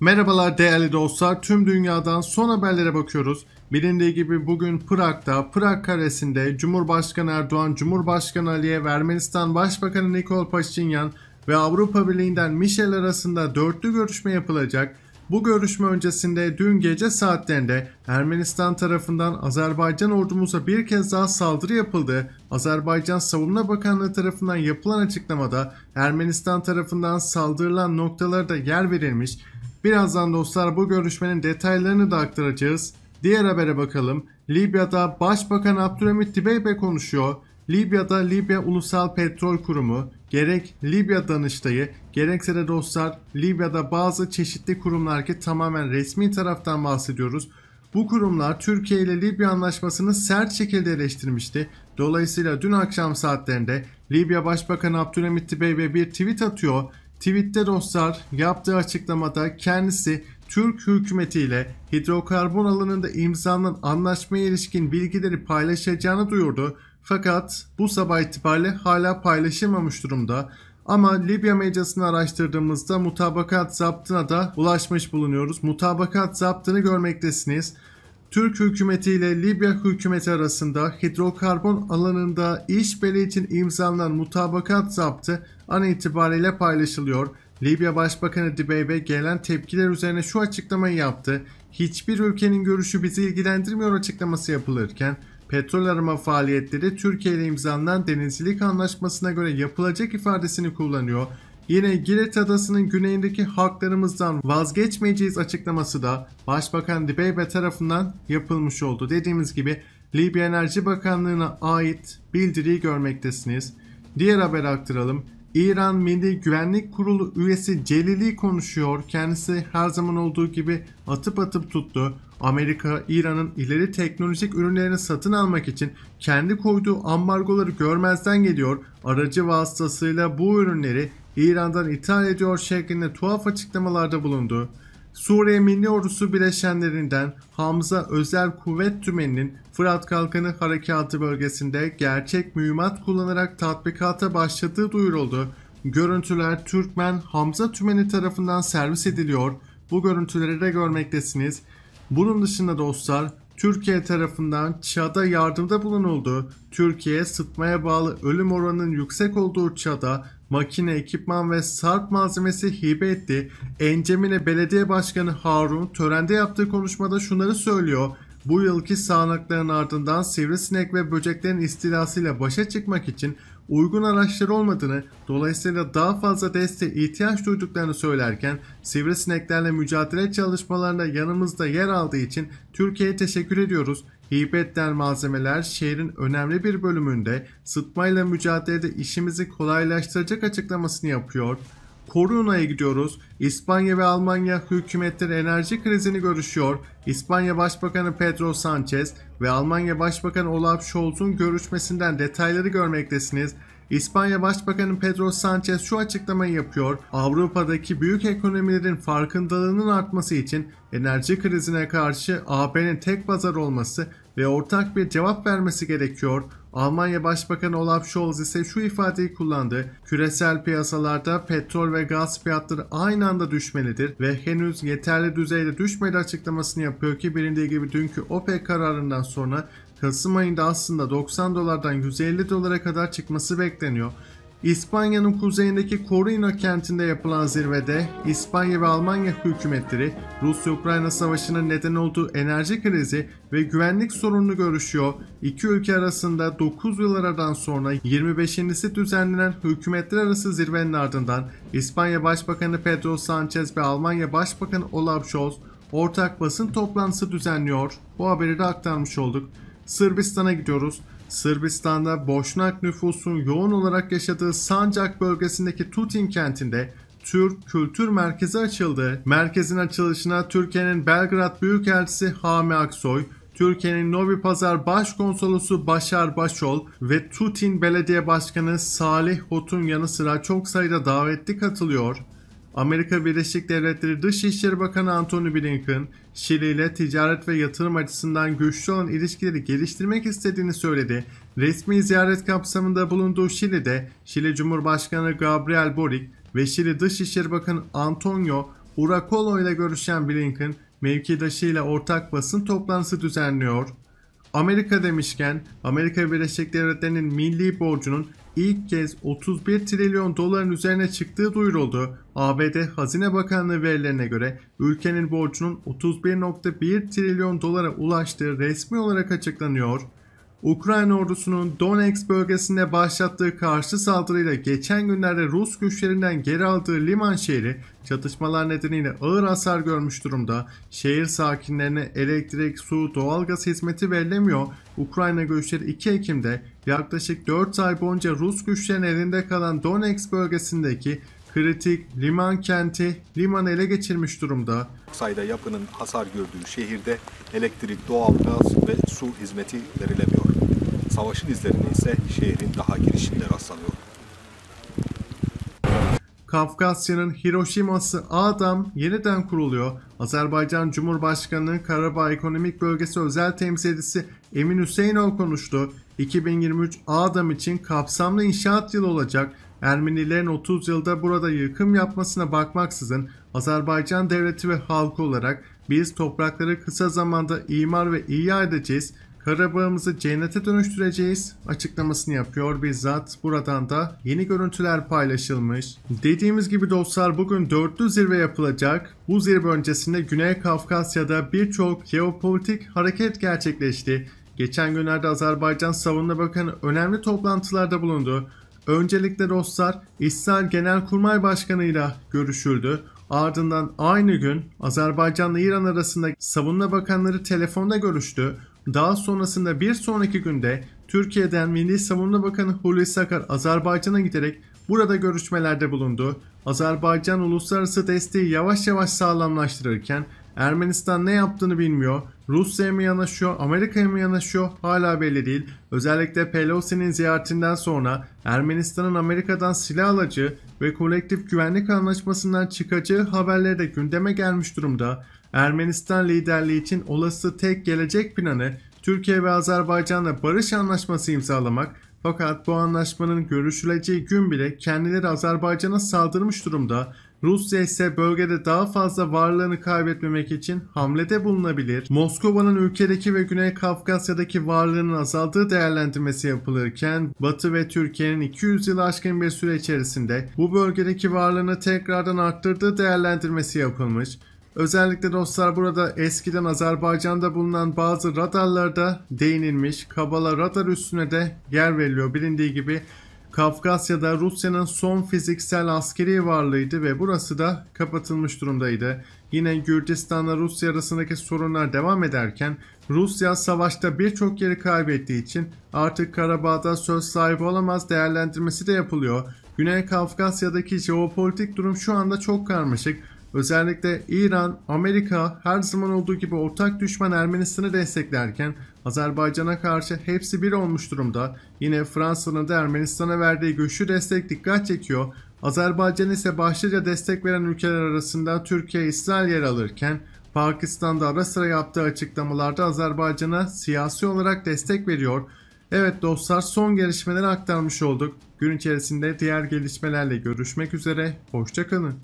Merhabalar değerli dostlar. Tüm dünyadan son haberlere bakıyoruz. Bilindiği gibi bugün Prag'da, Pırak karesinde Cumhurbaşkanı Erdoğan, Cumhurbaşkanı Aliyev, Ermenistan Başbakanı Nikol Paşinyan ve Avrupa Birliği'nden Michel arasında dörtlü görüşme yapılacak. Bu görüşme öncesinde dün gece saatlerinde Ermenistan tarafından Azerbaycan ordumuza bir kez daha saldırı yapıldı. Azerbaycan Savunma Bakanlığı tarafından yapılan açıklamada Ermenistan tarafından saldırılan noktalarda yer verilmiş. Birazdan dostlar bu görüşmenin detaylarını da aktaracağız. Diğer habere bakalım. Libya'da Başbakan Abdülhamit Dibeybe konuşuyor. Libya'da Libya Ulusal Petrol Kurumu gerek Libya Danıştayı gerekse de dostlar Libya'da bazı çeşitli kurumlar ki tamamen resmi taraftan bahsediyoruz. Bu kurumlar Türkiye ile Libya anlaşmasını sert şekilde eleştirmişti. Dolayısıyla dün akşam saatlerinde Libya Başbakanı Abdülhamit Bey ve bir tweet atıyor. Tweette dostlar yaptığı açıklamada kendisi Türk hükümetiyle hidrokarbon alanında imzalanan anlaşmaya ilişkin bilgileri paylaşacağını duyurdu. Fakat bu sabah itibariyle hala paylaşılmamış durumda. Ama Libya medyasını araştırdığımızda mutabakat zaptına da ulaşmış bulunuyoruz. Mutabakat zaptını görmektesiniz. Türk hükümeti ile Libya hükümeti arasında hidrokarbon alanında işbirliği için imzalanan mutabakat zaptı an itibariyle paylaşılıyor. Libya Başbakanı Dibeybe gelen tepkiler üzerine şu açıklamayı yaptı. Hiçbir ülkenin görüşü bizi ilgilendirmiyor açıklaması yapılırken petrol arama faaliyetleri Türkiye ile imzalanan denizcilik anlaşmasına göre yapılacak ifadesini kullanıyor. Yine Girit Adası'nın güneyindeki haklarımızdan vazgeçmeyeceğiz açıklaması da Başbakan Dibeybe tarafından yapılmış oldu. Dediğimiz gibi Libya Enerji Bakanlığı'na ait bildiriyi görmektesiniz. Diğer haber aktaralım. İran Milli Güvenlik Kurulu üyesi Celili konuşuyor. Kendisi her zaman olduğu gibi atıp atıp tuttu. Amerika İran'ın ileri teknolojik ürünlerini satın almak için kendi koyduğu ambargoları görmezden geliyor. Aracı vasıtasıyla bu ürünleri İran'dan ithal ediyor şeklinde tuhaf açıklamalarda bulundu. Suriye Milli Ordusu bileşenlerinden Hamza Özel Kuvvet Tümeni'nin Fırat Kalkanı Harekatı bölgesinde gerçek mühimmat kullanarak tatbikata başladığı duyuruldu. Görüntüler Türkmen Hamza Tümeni tarafından servis ediliyor. Bu görüntüleri de görmektesiniz. Bunun dışında dostlar Türkiye tarafından Çad'a yardımda bulunuldu. Türkiye sıtmaya bağlı ölüm oranının yüksek olduğu Çad'a makine, ekipman ve sarp malzemesi hibe etti. Encemine Belediye Başkanı Harun törende yaptığı konuşmada şunları söylüyor. Bu yılki sağanakların ardından sivrisinek ve böceklerin istilasıyla başa çıkmak için uygun araçları olmadığını, dolayısıyla daha fazla desteğe ihtiyaç duyduklarını söylerken sivrisineklerle mücadele çalışmalarında yanımızda yer aldığı için Türkiye'ye teşekkür ediyoruz. Hibe malzemeler şehrin önemli bir bölümünde sıtmayla mücadelede işimizi kolaylaştıracak açıklamasını yapıyor. Koruna'ya gidiyoruz. İspanya ve Almanya hükümetleri enerji krizini görüşüyor. İspanya Başbakanı Pedro Sanchez ve Almanya Başbakanı Olaf Scholz'un görüşmesinden detayları görmektesiniz. İspanya Başbakanı Pedro Sanchez şu açıklamayı yapıyor. Avrupa'daki büyük ekonomilerin farkındalığının artması için enerji krizine karşı AB'nin tek pazar olması ve ortak bir cevap vermesi gerekiyor. Almanya Başbakanı Olaf Scholz ise şu ifadeyi kullandı. Küresel piyasalarda petrol ve gaz fiyatları aynı anda düşmelidir ve henüz yeterli düzeyde düşmedi açıklamasını yapıyor ki bilindiği gibi dünkü OPEC kararından sonra Kasım ayında aslında 90 dolardan 150 dolara kadar çıkması bekleniyor. İspanya'nın kuzeyindeki Corina kentinde yapılan zirvede İspanya ve Almanya hükümetleri Rusya-Ukrayna savaşının neden olduğu enerji krizi ve güvenlik sorununu görüşüyor. İki ülke arasında 9 yıl aradan sonra 25.si düzenlenen hükümetler arası zirvenin ardından İspanya Başbakanı Pedro Sanchez ve Almanya Başbakanı Olaf Scholz ortak basın toplantısı düzenliyor. Bu haberi de aktarmış olduk. Sırbistan'a gidiyoruz. Sırbistan'da Boşnak nüfusun yoğun olarak yaşadığı Sancak bölgesindeki Tutin kentinde Türk Kültür Merkezi açıldı. Merkezin açılışına Türkiye'nin Belgrad Büyükelçisi Hami Aksoy, Türkiye'nin Novi Pazar Başkonsolosu Başar Başol ve Tutin Belediye Başkanı Salih Hot'un yanı sıra çok sayıda davetli katılıyor. Amerika Birleşik Devletleri Dışişleri Bakanı Antony Blinken, Şili ile ticaret ve yatırım açısından güçlü olan ilişkileri geliştirmek istediğini söyledi. Resmi ziyaret kapsamında bulunduğu Şili'de Şili Cumhurbaşkanı Gabriel Boric ve Şili Dışişleri Bakanı Antonio Uracolo ile görüşen Blinken, mevkidaşıyla ortak basın toplantısı düzenliyor. Amerika demişken Amerika Birleşik Devletleri'nin milli borcunun ilk kez 31 trilyon doların üzerine çıktığı duyuruldu. ABD Hazine Bakanlığı verilerine göre ülkenin borcunun 31.1 trilyon dolara ulaştığı resmi olarak açıklanıyor. Ukrayna ordusunun Donetsk bölgesinde başlattığı karşı saldırıyla geçen günlerde Rus güçlerinden geri aldığı liman şehri çatışmalar nedeniyle ağır hasar görmüş durumda. Şehir sakinlerine elektrik, su, doğalgaz hizmeti verilemiyor. Ukrayna güçleri 2 Ekim'de yaklaşık 4 ay boyunca Rus güçlerinin elinde kalan Donetsk bölgesindeki kritik liman kenti liman ele geçirmiş durumda. Sayda yapının hasar gördüğü şehirde elektrik, doğalgaz ve su hizmeti verilemiyor savaşın izlerini ise şehrin daha girişinde rastlanıyor. Kafkasya'nın Hiroşima'sı Adam yeniden kuruluyor. Azerbaycan Cumhurbaşkanı Karabağ Ekonomik Bölgesi Özel Temsilcisi Emin Hüseyinov konuştu. 2023 Adam için kapsamlı inşaat yılı olacak. Ermenilerin 30 yılda burada yıkım yapmasına bakmaksızın Azerbaycan devleti ve halkı olarak biz toprakları kısa zamanda imar ve iyi edeceğiz. Karabağımızı cennete dönüştüreceğiz açıklamasını yapıyor bizzat. Buradan da yeni görüntüler paylaşılmış. Dediğimiz gibi dostlar bugün dörtlü zirve yapılacak. Bu zirve öncesinde Güney Kafkasya'da birçok jeopolitik hareket gerçekleşti. Geçen günlerde Azerbaycan Savunma Bakanı önemli toplantılarda bulundu. Öncelikle dostlar İsrail Genelkurmay Başkanı ile görüşüldü. Ardından aynı gün Azerbaycan ile İran arasında savunma bakanları telefonda görüştü. Daha sonrasında bir sonraki günde Türkiye'den Milli Savunma Bakanı Hulusi Akar Azerbaycan'a giderek burada görüşmelerde bulundu. Azerbaycan uluslararası desteği yavaş yavaş sağlamlaştırırken Ermenistan ne yaptığını bilmiyor. Rusya'ya mı yanaşıyor, Amerika'ya mı yanaşıyor hala belli değil. Özellikle Pelosi'nin ziyaretinden sonra Ermenistan'ın Amerika'dan silah alacağı ve kolektif güvenlik anlaşmasından çıkacağı haberleri de gündeme gelmiş durumda. Ermenistan liderliği için olası tek gelecek planı Türkiye ve Azerbaycan'la barış anlaşması imzalamak fakat bu anlaşmanın görüşüleceği gün bile kendileri Azerbaycan'a saldırmış durumda. Rusya ise bölgede daha fazla varlığını kaybetmemek için hamlede bulunabilir. Moskova'nın ülkedeki ve Güney Kafkasya'daki varlığının azaldığı değerlendirmesi yapılırken Batı ve Türkiye'nin 200 yıl aşkın bir süre içerisinde bu bölgedeki varlığını tekrardan arttırdığı değerlendirmesi yapılmış. Özellikle dostlar burada eskiden Azerbaycan'da bulunan bazı radarlarda değinilmiş. Kabala radar üstüne de yer veriliyor. Bilindiği gibi Kafkasya'da Rusya'nın son fiziksel askeri varlığıydı ve burası da kapatılmış durumdaydı. Yine Gürcistan'la Rusya arasındaki sorunlar devam ederken Rusya savaşta birçok yeri kaybettiği için artık Karabağ'da söz sahibi olamaz değerlendirmesi de yapılıyor. Güney Kafkasya'daki jeopolitik durum şu anda çok karmaşık. Özellikle İran, Amerika her zaman olduğu gibi ortak düşman Ermenistan'ı desteklerken Azerbaycan'a karşı hepsi bir olmuş durumda. Yine Fransa'nın da Ermenistan'a verdiği güçlü destek dikkat çekiyor. Azerbaycan ise başlıca destek veren ülkeler arasında Türkiye, İsrail yer alırken Pakistan'da ara sıra yaptığı açıklamalarda Azerbaycan'a siyasi olarak destek veriyor. Evet dostlar son gelişmeleri aktarmış olduk. Gün içerisinde diğer gelişmelerle görüşmek üzere. Hoşçakalın.